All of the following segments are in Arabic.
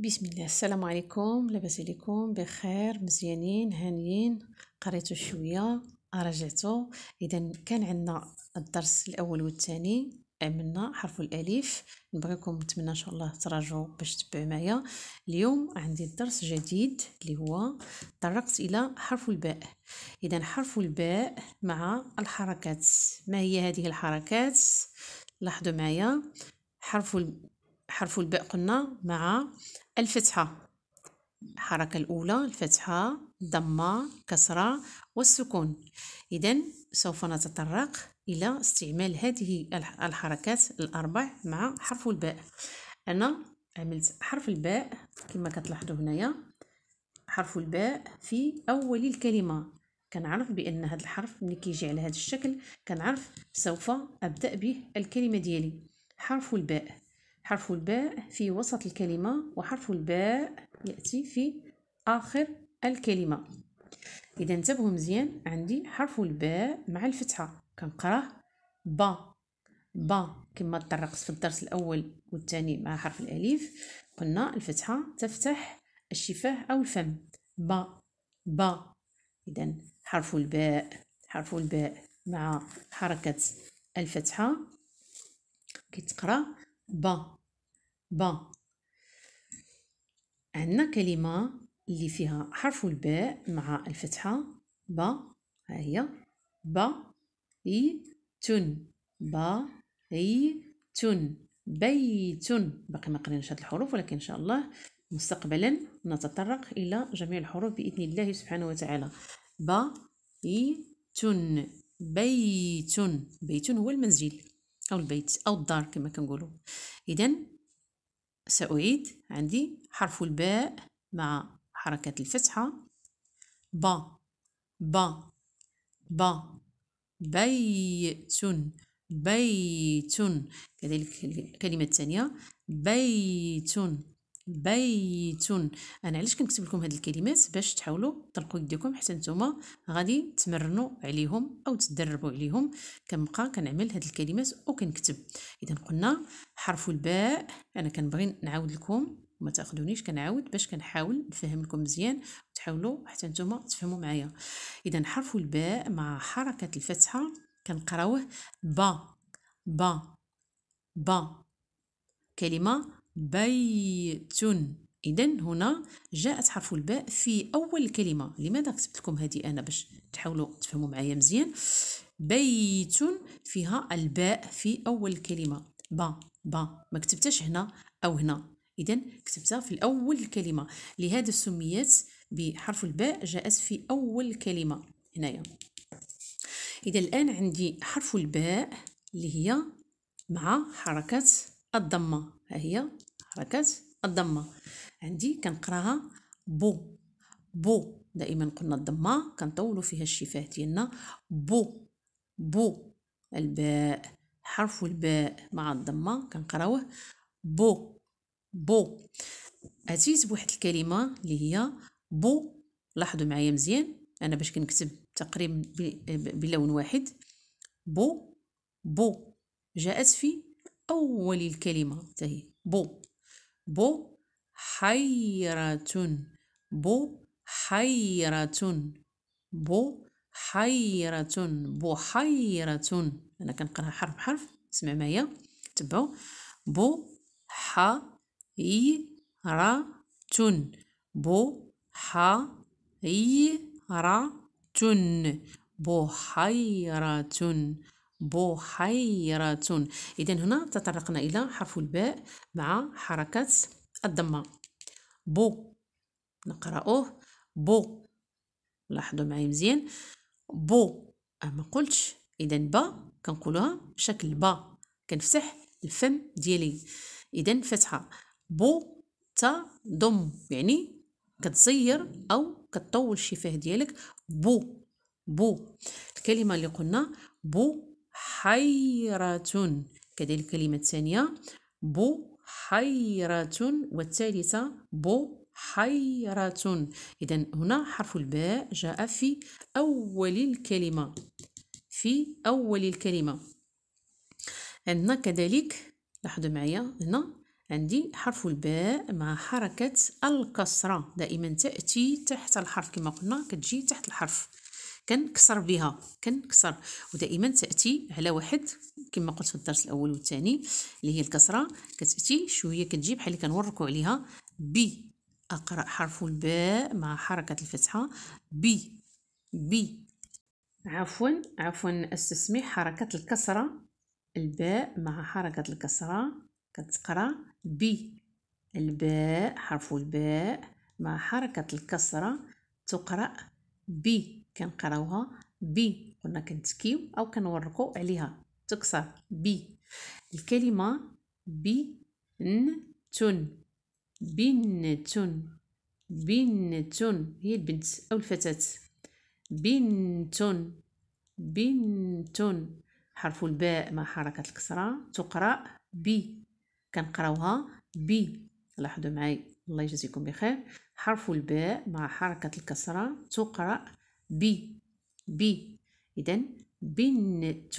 بسم الله السلام عليكم لاباس عليكم بخير مزيانين هانيين قريتو شويه راجعتو اذا كان عندنا الدرس الاول والثاني عملنا حرف الالف نبغيكم نتمنى ان شاء الله تراجعوا باش تبعوا معايا اليوم عندي درس جديد اللي هو تطرقت الى حرف الباء اذا حرف الباء مع الحركات ما هي هذه الحركات لاحظوا معايا حرف حرف الباء قلنا مع الفتحة الحركة الأولى الفتحة ضمة كسرة والسكون إذا سوف نتطرق إلى استعمال هذه الحركات الأربع مع حرف الباء أنا عملت حرف الباء كما كتلاحظوا هنايا حرف الباء في أول الكلمة كنعرف بأن هذا الحرف ملي كيجي على هذا الشكل كنعرف سوف أبدأ به الكلمة ديالي حرف الباء حرف الباء في وسط الكلمة وحرف الباء يأتي في آخر الكلمة إذا انتبهوا مزيان عندي حرف الباء مع الفتحة كنقراه با با كما تطرقت في الدرس الأول والثاني مع حرف الأليف قلنا الفتحة تفتح الشفاه أو الفم با با إذا حرف الباء حرف الباء مع حركة الفتحة كتقرأ با با عندنا كلمة اللي فيها حرف الباء مع الفتحة با ها هي با اي تن با اي تن بيت باقي ما قريناش هاد الحروف ولكن ان شاء الله مستقبلا نتطرق الى جميع الحروف باذن الله سبحانه وتعالى با اي تن بيت بيت هو المنزل او البيت او الدار كما كنقولوا اذا سأعيد عندي حرف الباء مع حركة الفتحة با با با بيت بيت كذلك الكلمة الثانية بيت بيت انا علاش كنكتب لكم هاد الكلمات باش تحاولوا تطلقوا يديكم حتى نتوما غادي تمرنوا عليهم او تدربوا عليهم كنبقى كنعمل هاد الكلمات وكنكتب اذا قلنا حرف الباء انا كنبغي نعاود لكم ما تاخذونيش كنعاود باش كنحاول نفهم لكم مزيان وتحاولوا حتى نتوما تفهموا معايا اذا حرف الباء مع حركه الفتحه كنقراوه با با با كلمه بيت اذا هنا جاءت حرف الباء في اول الكلمه لماذا كتبت لكم هذه انا باش تحاولوا تفهموا معايا مزيان بيت فيها الباء في اول الكلمه با با ما كتبتش هنا او هنا اذا كتبتها في الاول الكلمه لهذا سميت بحرف الباء جاءت في اول كلمه هنايا اذا الان عندي حرف الباء اللي هي مع حركه الضمه ها هي حركات الضمه عندي كنقراها بو بو دائما قلنا الضمه كنطولوا فيها الشفاه ديالنا بو بو الباء حرف الباء مع الضمه كنقراوه بو بو عزيز بواحد الكلمه اللي هي بو لاحظوا معايا مزيان انا باش كنكتب تقريبا بلون واحد بو بو جاءت في اول الكلمه حتى بو بحيرة بحيرة بحيرة بحيرة أنا كنقراها حرف بحرف اسمع معايا تبعو بحيرة بحيرة بحيرة بحيرة إذا هنا تطرقنا إلى حرف الباء مع حركة الضمة بو نقرأه بو لاحظوا معي مزيان بو ما قلتش إذا با كنقولوها بشكل با كنفتح الفم ديالي إذا فتحة بو تا دم يعني كتصير أو كتطول الشفاه ديالك بو بو الكلمة اللي قلنا بو حيرة كذلك الكلمة الثانية حيرة والثالثة حيرة إذا هنا حرف الباء جاء في أول الكلمة في أول الكلمة عندنا كذلك لاحظوا معايا هنا عندي حرف الباء مع حركة الكسرة دائما تأتي تحت الحرف كما قلنا كتجي تحت الحرف كنكسر بها كنكسر ودائما تاتي على واحد كما قلت في الدرس الاول والثاني اللي هي الكسره كتاتي شويه كتجي بحال اللي كنوركو عليها بي اقرا حرف الباء مع حركه الفتحه بي بي عفوا عفوا استسمح حركه الكسره الباء مع حركه الكسره كتقرا بي الباء حرف الباء مع حركه الكسره تقرا بي كنقراوها بي قلنا كنتكيو او كنورقو عليها تكسر بي الكلمه بي ن تون بين تون هي البنت او الفتاه بين تون حرف الباء مع حركه الكسره تقرا بي كنقراوها بي لاحظوا معي الله يجزيكم بخير حرف الباء مع حركه الكسره تقرا بي بي إذا بنت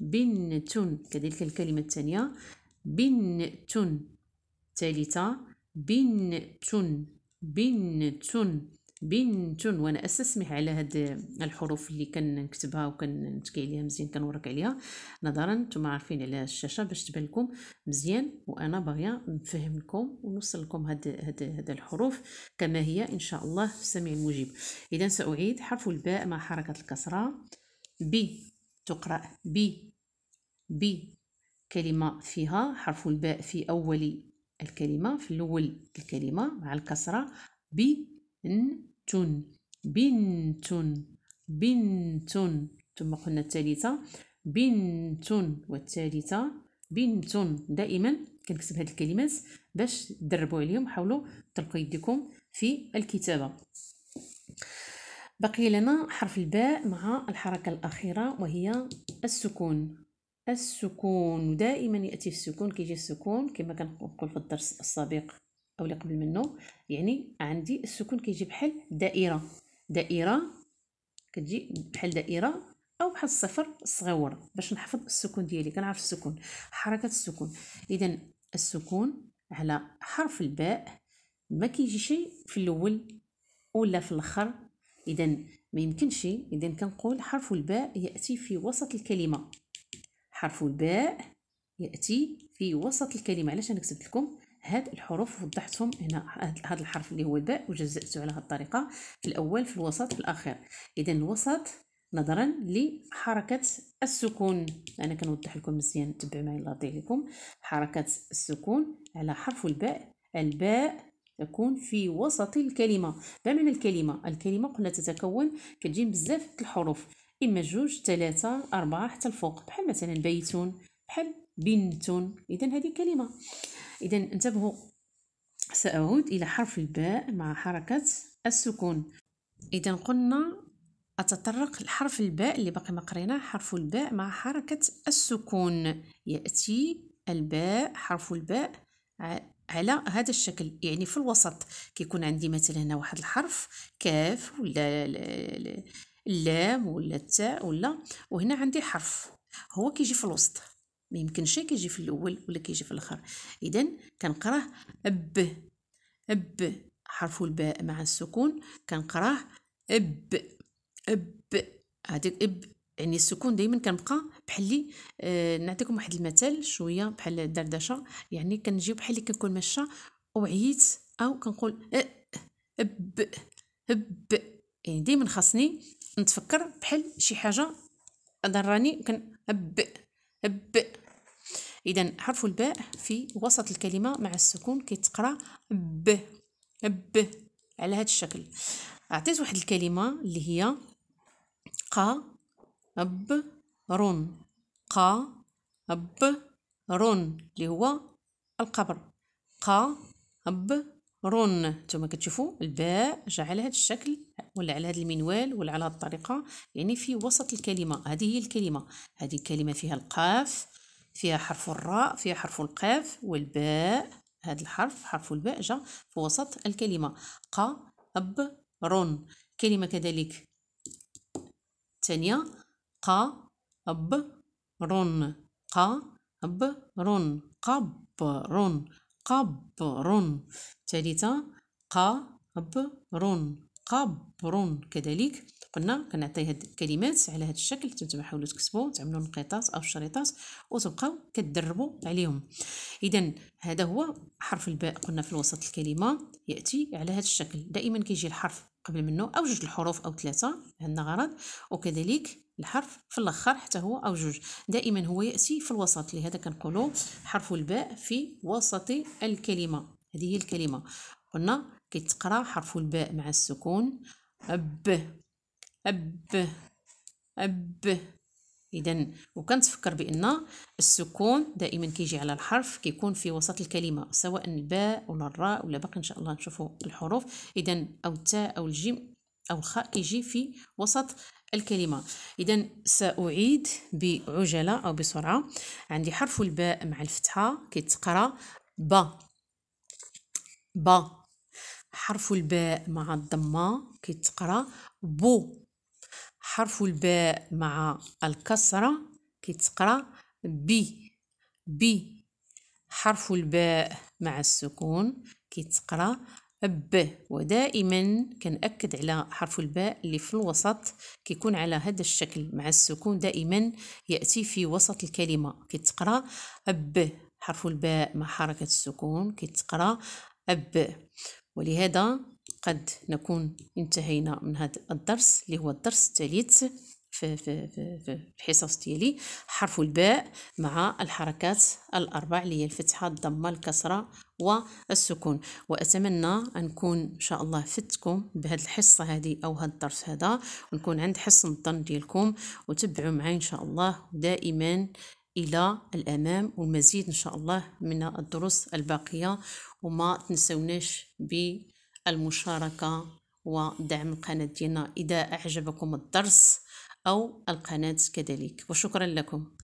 بنت كذلك الكلمة الثانية بنت ثالثة بنت بنت بنت وانا استسمح على هاد الحروف اللي كنكتبها وكنتكي عليها مزيان كنورك عليها نظرا نتوما عارفين على الشاشه باش تبان لكم مزيان وانا باغيه نفهم لكم ونوصل لكم هاد هاد هاد الحروف كما هي ان شاء الله في السميع المجيب اذا ساعيد حرف الباء مع حركه الكسره ب تقرا ب ب كلمه فيها حرف الباء في اول الكلمه في الاول الكلمه مع الكسره ب ن بنت بنت ثم قلنا الثالثة بنت والثالثة بنت دائما كنكتب هاد الكلمات باش تدربوا عليهم حاولوا تلقوا يديكم في الكتابة بقي لنا حرف الباء مع الحركة الأخيرة وهي السكون السكون دائما يأتي السكون كيجي السكون كما كنقول في الدرس السابق او اللي قبل منه يعني عندي السكون كيجي بحال دائره دائره كتجي بحال دائره او بحال الصفر الصغيور باش نحفظ السكون ديالي كنعرف السكون حركه السكون اذا السكون على حرف الباء ما كيجي شيء في الاول ولا في الاخر اذا ما يمكنش اذا كنقول حرف الباء ياتي في وسط الكلمه حرف الباء ياتي في وسط الكلمه علاش انا كتبت لكم هاد الحروف وضحتهم هنا هاد الحرف اللي هو الباء وجزأته على هاد الطريقه في الاول في الوسط في الاخير اذا الوسط نظرا لحركه السكون انا كنوضح لكم مزيان تبعوا معايا الله يعطيكم حركه السكون على حرف الباء الباء تكون في وسط الكلمه بمعنى الكلمه الكلمه قلنا تتكون كتجي بزاف الحروف اما جوج ثلاثه اربعه حتى الفوق بحال مثلا بيتون بحال بنت اذا هذه كلمه اذا انتبهوا ساعود الى حرف الباء مع حركه السكون اذا قلنا أتطرق لحرف الباء اللي باقي ما قريناه حرف الباء مع حركة السكون يأتي الباء حرف الباء على هذا الشكل يعني في الوسط كيكون عندي مثلا هنا واحد الحرف كاف ولا اللام ولا التاء ولا وهنا عندي حرف هو كيجي في الوسط ما يمكنش كيجي في الاول ولا كيجي في الاخر اذا كنقراه اب اب حرف الباء مع السكون كنقراه اب اب هذيك اب يعني السكون دائما كنبقى بحال آه نعطيكم واحد المثال شويه بحال الدردشه يعني كنجي بحال كنكون ماشيه وعييت او كنقول اب اب يعني دائما خاصني نتفكر بحال شي حاجه ضراني اب ب اذا حرف الباء في وسط الكلمه مع السكون كيتقرا ب ب على هذا الشكل اعطيت واحد الكلمه اللي هي قا ب رون قا ب رون اللي هو القبر قا ب رون نتوما كتشوفوا الباء جا على هذا الشكل ولا على هذا المنوال ولا على هذه الطريقه يعني في وسط الكلمه هذه هي الكلمه هذه الكلمه فيها القاف فيها حرف الراء فيها حرف القاف والباء هذا الحرف حرف الباء جا في وسط الكلمه ق اب رون كلمه كذلك الثانيه ق اب رون ق اب رون قب رون قب رون ثالثة قا ب رون قبر كذلك قلنا كنعطي هاد الكلمات على هاد الشكل حاولوا تكتبوا تعملوا نقيطات او شريطات وتبقاو كتدربوا عليهم اذا هذا هو حرف الباء قلنا في الوسط الكلمه ياتي على هاد الشكل دائما كيجي الحرف قبل منه او جوج الحروف او ثلاثه عندنا غرض وكذلك الحرف في الاخر حتى هو او جوج دائما هو ياتي في الوسط لهذا كنقولوا حرف الباء في وسط الكلمه هذه هي الكلمه قلنا كيتقرا حرف الباء مع السكون اب اب اب اذا وكنتفكر بان السكون دائما كيجي على الحرف كيكون في وسط الكلمه سواء الباء ولا الراء ولا باقي ان شاء الله نشوفوا الحروف اذا او التاء او الجيم او الخاء كيجي في وسط الكلمه اذا ساعيد بعجله او بسرعه عندي حرف الباء مع الفتحه كيتقرا با با حرف الباء مع الضمة كيتقرا بو حرف الباء مع الكسرة كيتقرا بي بي حرف الباء مع السكون كيتقرا ب ودائما كنأكد على حرف الباء اللي في الوسط كيكون على هذا الشكل مع السكون دائما يأتي في وسط الكلمة كيتقرا ب حرف الباء مع حركة السكون كيتقرا أب ولهذا قد نكون انتهينا من هذا الدرس اللي هو الدرس الثالث في, في, في, في الحصص ديالي حرف الباء مع الحركات الأربع اللي هي الفتحة الضمة الكسرة والسكون وأتمنى أن نكون إن شاء الله فدتكم بهذه الحصة هذه أو هذا الدرس هذا ونكون عند حسن الظن ديالكم وتبعوا معي إن شاء الله دائما الى الامام والمزيد ان شاء الله من الدروس الباقيه وما تنسوناش بالمشاركه ودعم القناه ديالنا اذا اعجبكم الدرس او القناه كذلك وشكرا لكم